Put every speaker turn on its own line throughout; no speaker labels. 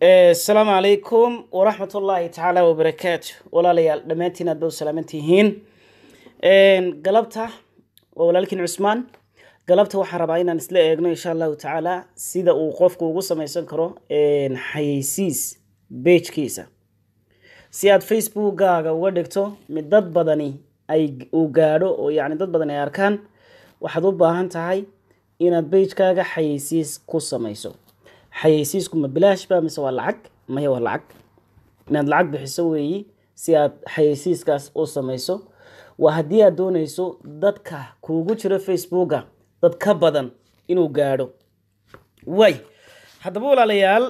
Eh, asalaamu calaykum waraxmat ullaahi tacaala wabarakaatu walaalayaal dhammaantiin aadba u salaamantihiin galabta waa walaalkiin cusmaan galabta waxaan rabaa inaan isla eegno insha allahu tacaala sida uu qofku ugu samaysan karo xayeysiis bejkiisa si aad facebookkaaga uga dhigto mid dad badani ay uu gaadho oo yacni dad badan ay arkaan waxaad u baahan tahay inaad bejkaaga xayeysiis ku samayso xayeysiisku ma bilaash mise waa lacag maya waa lacag inaad lacag bixiso weeyi si aad xayeysiiskaas u samayso waa haddii aad doonayso dadka kuugu jiro facebooka dad ka badan inuu gaadho waay haddaba walaalayaal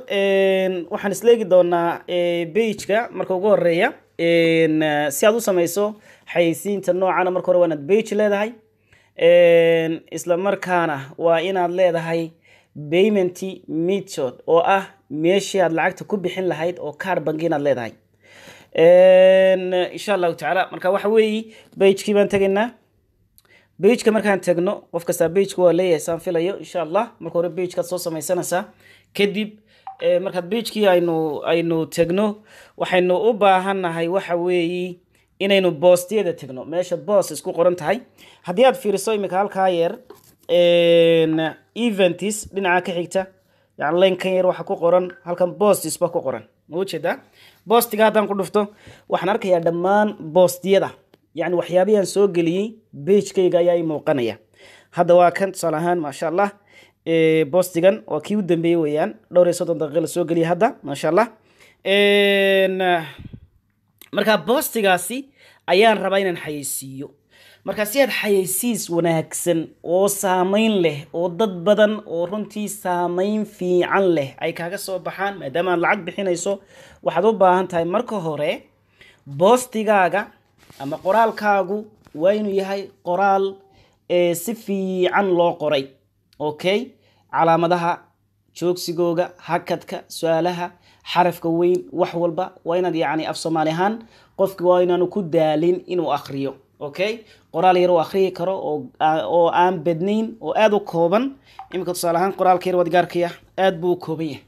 waxaan isleegi doonaa bageka marka ugu horeeya si aad u samayso xayeysiinta noocana marka hore waa inaad bage leedahay isla markaana waa inaad leedahay baymenty method oo ah meeshii aad lacagta ku bixin lahayd oo kaar bangi inaad leedahay insha allahu tacaala marka waxa weeye bagekii baan tegaynaa bageka markaan tagno qof kastaa bageka waa leeyahay saan filayo insha allah marka hore bagekaad soo sameysanaysaa kadib markaad bagekii aynu aynu tegno waxaynu u baahannahay waxa weeye inaynu boostyada tegno meesha boos isku qoran tahay haddii aad fiiriso iminka halkaa yeer eventis dhinaca ka xigta yani laynkan yar waxa ku qoran halkan bostisba ku qoran ma boostiga haddaan ku dhufto waxaan arkayaa dhammaan boostiyada yani waxyaabahi aan soo geliyey beijkayga ayaa i muuqanaya hadda waa kan tusaale ahaan maasha allah boostigan waa kii u dambeeyey weeyaan dhowr iyo soddon daqiiqa la soo geliyay hadda maasha allah markaa boostigaasi ayaan rabaa inaan xayeysiiyo marka si aad xayeysiis wanaagsan oo saameyn leh oo dad badan oo runtii saameyn fiican leh ay kaaga soo baxaan maadaama aad lacag bixinayso waxaad u baahan tahay marka hore boostigaaga ama qoraalkaagu waa inuu yahay qoraal eh, si fiican loo qoray okay calaamadaha joogsigooga hakadka su-aalaha xarafka weyn wax walba waa inaad yacni af soomaali ahaan qofki waa inaanu ku daalin inuu akhriyo okay qoraal yaro akriyi karo oo aan badnayn oo aada u kooban iminka tusaale ahaan qoraalka yar wadgaarkaya aada buu u kooban yahay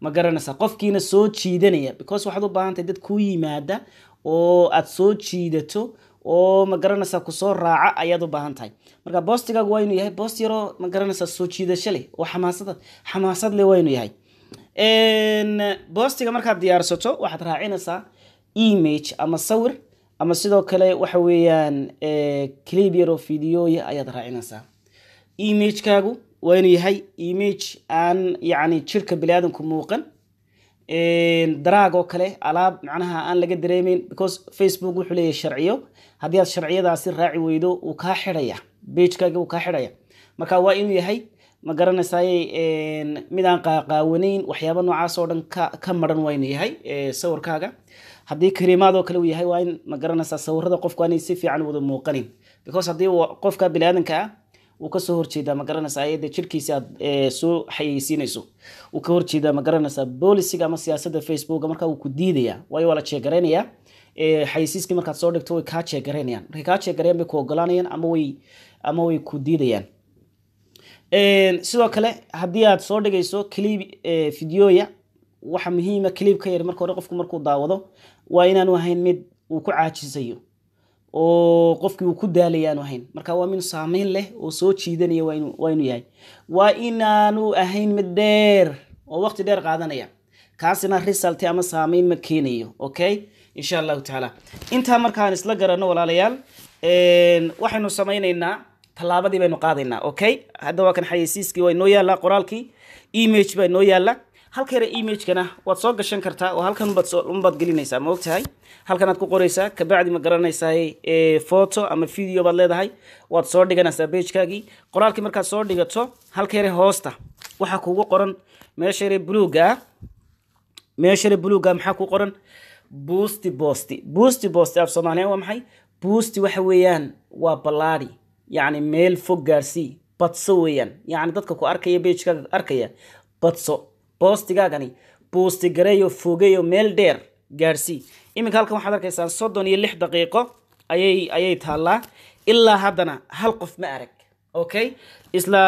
ma garanaysaa qofkiina soo jiidanaya because waxaad u baahan tahay dad kuu yimaada oo aad soo jiidato oo ma garanaysaa kusoo raaca ayaad u baahan tahay marka boostigaagu waa inuu yahay boost yaroo ma garanaysaa soo jiidasho leh oo xamaasada xamaasad leh waa inuu yahay boostiga markaad diyaarsato waxaad raacinaysaa image ama sawir ama sidoo kale waxa weeyaan eh, clip yar videoya ayaad raacinaysaa imagekaagu waa inuu yahay image aan yacni jirka biniaadanku muuqan eh, daraag oo kale alaab macnaha aan laga dareemeyn because facebook wuxuu leeyahay sharciyo haddii aad sharciyadaasi raaci weydo wuu kaa xidhaya bagekaaga wuu kaa xidhaya marka waa inuu yahay ma garanaysaayey eh, mid aan qaaqaawanayn waxyaaba noocaas dhan ka ka maran waa inuu yahay sawirkaaga haddii kalimaadoo kale uu yahay waa in ma garanaysaa sawirada qofku aanay si fiican wada muuqanin because haddii qofka biniaadanka ah wuu kasoo horjeedaa ma garanaysaa ayada jirkiisa aad eh, soo xayeysiinayso wuu ka horjeedaa ma garanaysaa boolisiga ama siyaasada facebook markaa wuu ku diidaya waayo waa la jeegaraynayaa eh, xayeysiiskii markaad soo dhigto way kaa jeegaraynayaan markay kaa jeegarayaan bay ku ogolaanayaan ama way ama way ku diidayaan eh, sidoo kale haddii aad soo dhigayso clip videoya waxa muhiima cliibka yar marka hore qofku markuu daawado waa inaanu ahayn mid uu ku caajisayo oo qofkii uu ku daalay aanu ahayn marka waa mid saameyn leh oo soo jiidanaya waa inuu yahay waa inaanu ahayn mid dheer oo waqti dheer qaadanaya kaasina risalte ama saameyn ma keenayo okay insha allahu tacaala intaa markaan isla garanno walaalayaal waxaynu samaynaynaa tallaabadii baynu qaadaynaa okay hadda waa kan xayeysiiskii waa inoo yaalla qoraalkii image baa inoo yaalla halkana imagekana waad soo gashan kartaa oo halkan unbaad gelinaysaa ma ogtahay halkanaad ku qoraysaa kabacdi ma garanaysaa eh, photo ama video baad leedahay waad soo dhiganaysaa bagekaagii qoraalkii markaad soo dhigato halka yare hoosta waxaa kugu qoran meesha yare bluga meesha bluga maxaa ku qoran busti bosti busti bosti af soomaaliyaan waa maxay busti waxa weeyaan waa ballaadi yacni meel fog gaarsii badso weeyaan yacni dadka ku arkaya bagekaaga arkaya badso boostigaagani buustigareeyo fogeeyo meel dheer gaadhsii iminka halkan waxaad arkaysaan soddon iyo lix daqiiqo ayay ayay taallaa ilaa haddana hal qof ma arag okay isla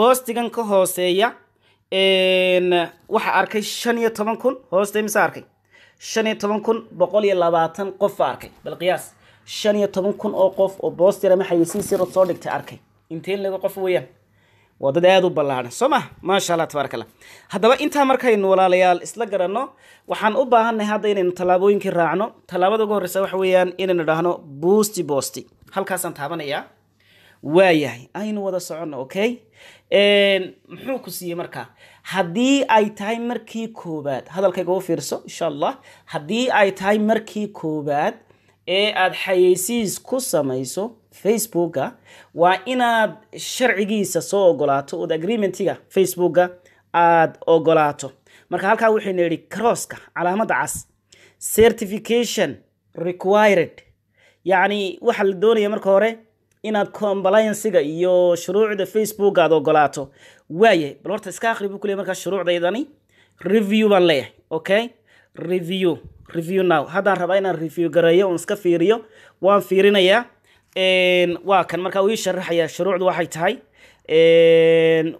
boostigan ka hooseeya waxaa arkay shan iyo toban kun hooste mise arkay shan iyo toban kun boqol iyo labaatan qof arkay bal shan iyo toban kun oo qof oo boostira maxaysiisirod soo dhigtay arkay inteen laga qof weeyaan waa dad aada u ballaadhan soo ma maasha allah tabarak allah haddaba intaa markaynu walaalayaal isla garanno waxaan u baahannahay hadda inaynu tallaabooyinkii raacno tallaabada ugu horreysa waxa weeyaan inaynu dhahno buusti boosti halkaasaan taabanayaa waayahay aynu wada soconno okay muxuu ku siiyey markaa haddii ay tahay markii koowaad hadalkayga u fiirso insha allah haddii ay tahay markii koowaad ee aad xayeysiis ku samayso facebooka waa inaad sharcigiisa soo ogolaato ood agreementiga facebooka aada ogolaato marka halkaa waxayna yidhi crosska calaamadda cas certification required yacni waxaa la doonaya marka hore inaad complianciga iyo shuruucda facebook aad ogolaato waaye bal horta iska akhri buu ku leey markaa shuruucdaydani review baan leeyahay okay review review now haddaan rabaa inaan review gareeyo oon iska fiiriyo waan fiirinayaa waa kan marka uu ii sharaxaya shuruucdu waxay tahay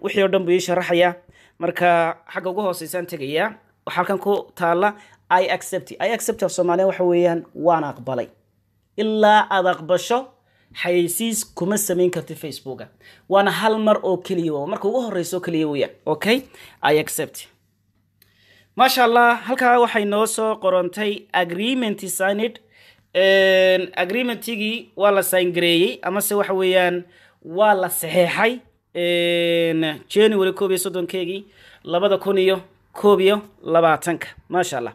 wixii oo dhan buu ii sharaxaya marka xagga ugu hooseysaan tegaya waxaa halkan ku taala i accept i accept of soomaaliya waxa weeyaan waan aqbalay ilaa aada aqbasho xayeysiis kuma samayn karti facebooka waana hal mar oo keliya waa marka ugu horeyso keliya weeyaan okay i accept maasha allah halkaa waxay noo soo qorantay agreement signed agreementigii waa la sayngareeyey amase waxa weeyaan waa la saxeexay january koob iyo soddonkeegii labada kun iyo koob iyo labaatanka maasha allah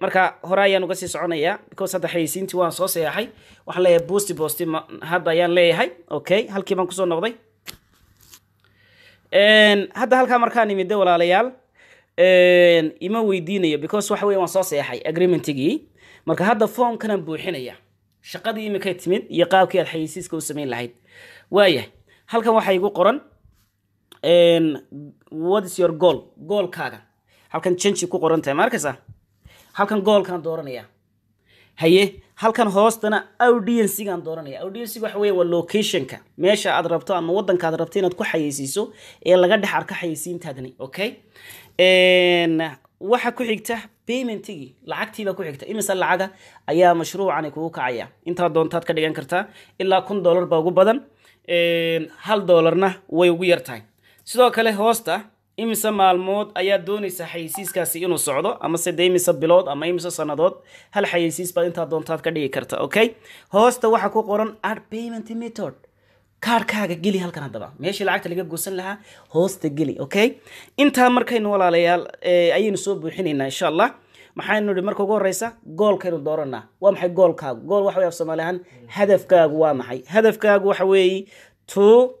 marka hore ayaan uga sii soconayaa because hadda xayeysiintii waan soo seexay waxaan leeyahay boosti boosti hadda ayaan leeyahay okay halkii baan kusoo noqday hadda halkaa markaan imide walaalayaal ima weydiinayo because waxa weya waan soo seexay agreementigii marka hadda foomkanan buuxinaya shaqadii imikay timid iyo qaabkii aad xayeysiiska u samayn lahayd waayahay halkan waxaa igu qoran whats your goal goolkaaga halkan janji ku qoran tahay ma halkan goolkaan dooranaya haye halkan hoostana audiensigaan dooranaya audiensiga waxa weya waa locationka meesha aad rabto ama waddankaad rabto inaad ku xayeysiiso ee laga dhex arka xayeysiintaadani okay waxa ku xigta baymentigii lacagtiibaa ku xigta imise lacaga ayaa mashruucani kugu kacaya intaa doontaad ka dhigan kartaa ilaa kun dollar baa ugu badan hal dollarna way ugu yartahay sidoo kale hoosta imise maalmood ayaad doonaysaa xayeysiiskaasi inuu socdo amase de imise bilood ama imise sanadood hal xayeysiis baad intaa doontaad ka dhigi karta okay hoosta waxaa ku qoran art payment method kaarhkaaga geli halkan haddaba meeshii lacagta laga goosan lahaa hoosta geli okay intaa markaynu walaalayaal eh, ayaynu soo buuxinaynaa insha allah maxaynu nihi marka ugu horeysa goolkaynu dooranaa waa maxay goolkaagu gool waxa wey af ahaan hadafkaagu waa maxay hadafkaagu waxa weeye to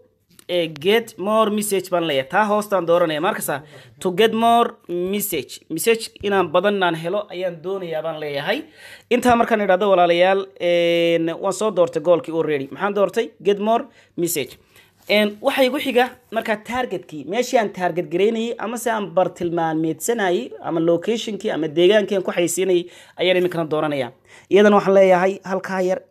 e, get more message baan leeyahay taa hoostaan dooranaya markasa to get more message message inaan badanaan helo ayaan doonayaa baan leeyahay intaa markaan idhahdo walaalayaal waan soo doortay goolkii already maxaan doortay get more message waxaa igu xiga markaa targetkii meeshii aan target garaynayay ama aan bartilmaameysanayay ama locationkii ama deegaankii aan ku xayeysiinayay ayaan iminkana dooranaya iyadana waxaan leeyahay halkaa yar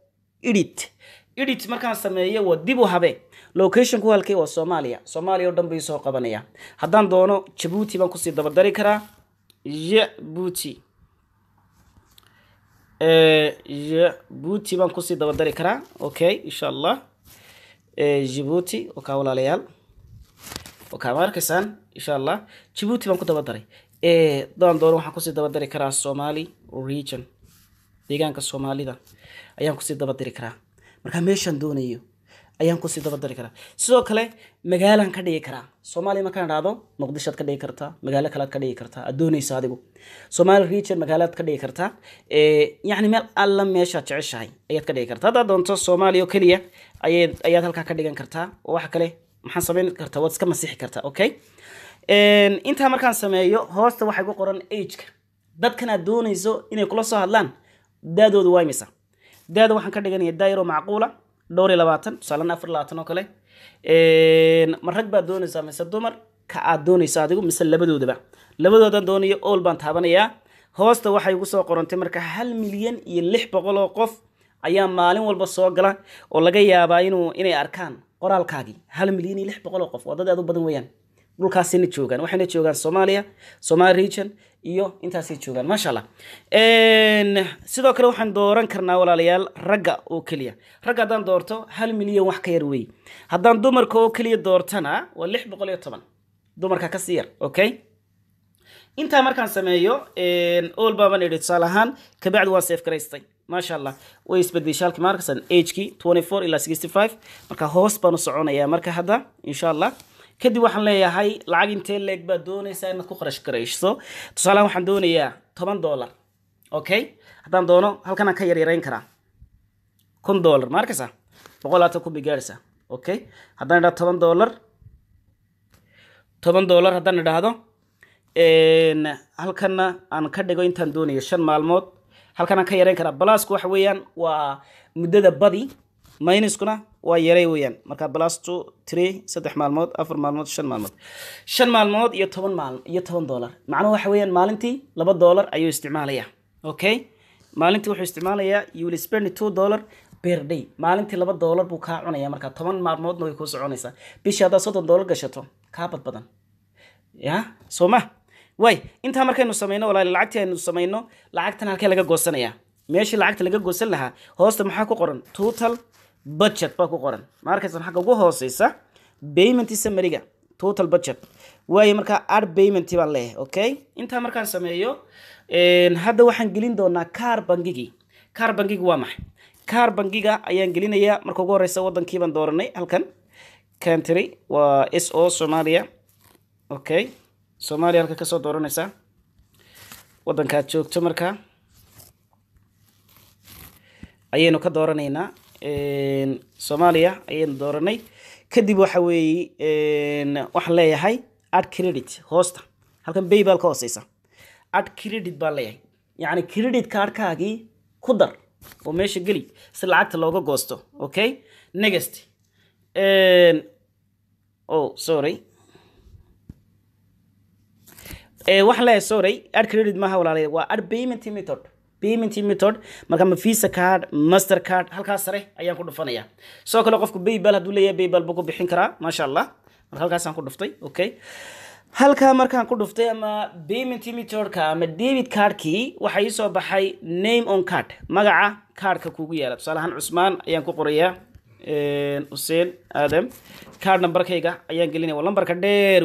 idit idit markaan sameeyo waa dib u habe locationku halkay waa soomaaliya soomaaliya oo dhan bay soo qabanaya haddaan doono jabuuti baan kusii dabadari karaa jabuuti jabuuti baan kusii dabadari karaa okay insha allah Eh, jibuuti oo kaa walaalayaal oo kaama arkaysaan insha allah jibuuti baan ku daba daray eh, daan doono waxaan kusii daba karaa somali region deegaanka soomaalida ayaan kusii daba dari karaa markaa meeshaan doonayo ayaan kusii dabadari karaa sidoo kale magaalaan ka dhigi karaa soomaaliya markaan dhahdo muqdishoad ka dhigi kartaa magaalo kalead ka dhigi kartaa aad adigu soomaali region magaalaad ka dhigi kartaa eh, yacni meel alla meeshaad jeceshahay ayaad ka dhigi kartaa haddaad doonto soomaaliya oo keliya ayaad halkaa ka dhigan kartaa oo waxa kale maxaan samayn kartaa waad iska masixi kartaa okay intaa markaan sameeyo hoosta waxaa igu qoran ageka dadkan aad doonayso inay kula soo hadlaan daadoodu waa imisa daada waxaan ka dhiganaya daayiro macquula dhowr iyo labaatan tusaalan afar labaatan oo kale ma rag baad doonaysaa mise dumar ka aad doonaysa adigu mise labadoodaba labadoodan doonayo ool baan taabanayaa hoosta waxay ugu soo qorantay marka hal milyan iyo lix boqol oo qof ayaa maalin walba soo gala oo laga yaabaa inuu inay arkaan qoraalkaagii hal milyan iyo lix boqol oo qof waa dad aad u badan weeyaan dhulkaasina joogaan waxayna joogaan soomaaliya somaali region iyo intaasay joogaan maasha allah sidoo kale waxaan dooran karnaa walaalayaal ragga oo keliya ragga haddaan doorto hal milyan wax ka yar weeye haddaan dumarka oo keliya doortana waa lix boqol iyo toban dumarka kasii yar okay intaa markaan sameeyo ol baaban idhi tusaale ahaan kabacdi waan safe maasha allah way isbedeshay halkii markasan agekii twenty four ilaa sixty five marka hoos baan u soconayaa marka hadda insha allah kadib waxaan leeyahay lacag intee leeg baa doonaysaa inaad ku kharash garayso tusaalean waxaan doonayaa toban dollar okay haddaan doono halkanaan ka yaryarayn karaa kun dollar ma arkaysaa boqol labaatan kun bay gaaraysaa okay haddaan idhahdo toban dollar toban dollar haddaan idhaahdo halkana aan ka dhigo intaan doonayo shan maalmood halkan aan ka yarayn karaa balasku waxa weeyaan waa muddada badi minuskuna waa yaray weyaan marka blasto tre saddex maalmood afar maalmood shan maalmood shan maalmood iyo toban maal iyo toban dollar macnuhu waxa weyaan maalintii laba dollar ayuu isticmaalayaa okay maalintii wuxuu isticmaalayaa youll spend two dollar berday maalintii laba dollar buu kaa cunaya marka toban maalmoodna way kuu soconaysaa bishii haddaad soddon dollar gashato kaa badbadan ya soo ma way intaa markaynu samayno walaali lacagtii aynu samayno lacagtan halkee laga goosanayaa meeshii lacagta laga goosan lahaa hoosta maxaa ku qoran total budget baa ku qoran markaysan xagga ugu hooseysa payment samariga total budget waayo markaa ar payment baan leeyahay okay intaa markaan sameeyo hadda waxaan gelin doonaa car bangigii car bangigi waa maxay car bangiga ayaan gelinayaa marka ugu horeysa wadankii baan dooranay halkan country waa s o somalia okay soomaaliya halka kasoo dooranaysaa wadankaad joogto markaa ayaynu ka dooranaynaa soomaaliya ayaynu dooranay kadib waxa weeye waxaan leeyahay ad credit hoosta halkan baybal ka hooseysa ad credit baa leeyahay yacni credit kaarhkaagii ku dar oo meesha geli si lacagta looga goosto okay next oh sorry waxaan leeyahay sorry ad credit maaha walaalay waa ad payment method payment method marka ma visa card master card halkaas sare ayaan ku dhufanaya sidoo kale qofku baybal hadduu leeyahay baybal buu ku bixin karaa maasha allah marka halkaasaan ku dhuftay okay halkaa markaan ku dhuftay ama payment methodka ama david cardkii waxaa iisoo baxay name on card magaca cardka kuugu yaala tusaale ahaan cusmaan ayaan ku qorayaa huseen aadam card nambarkayga ayaan gelinaya waa lambarka dheer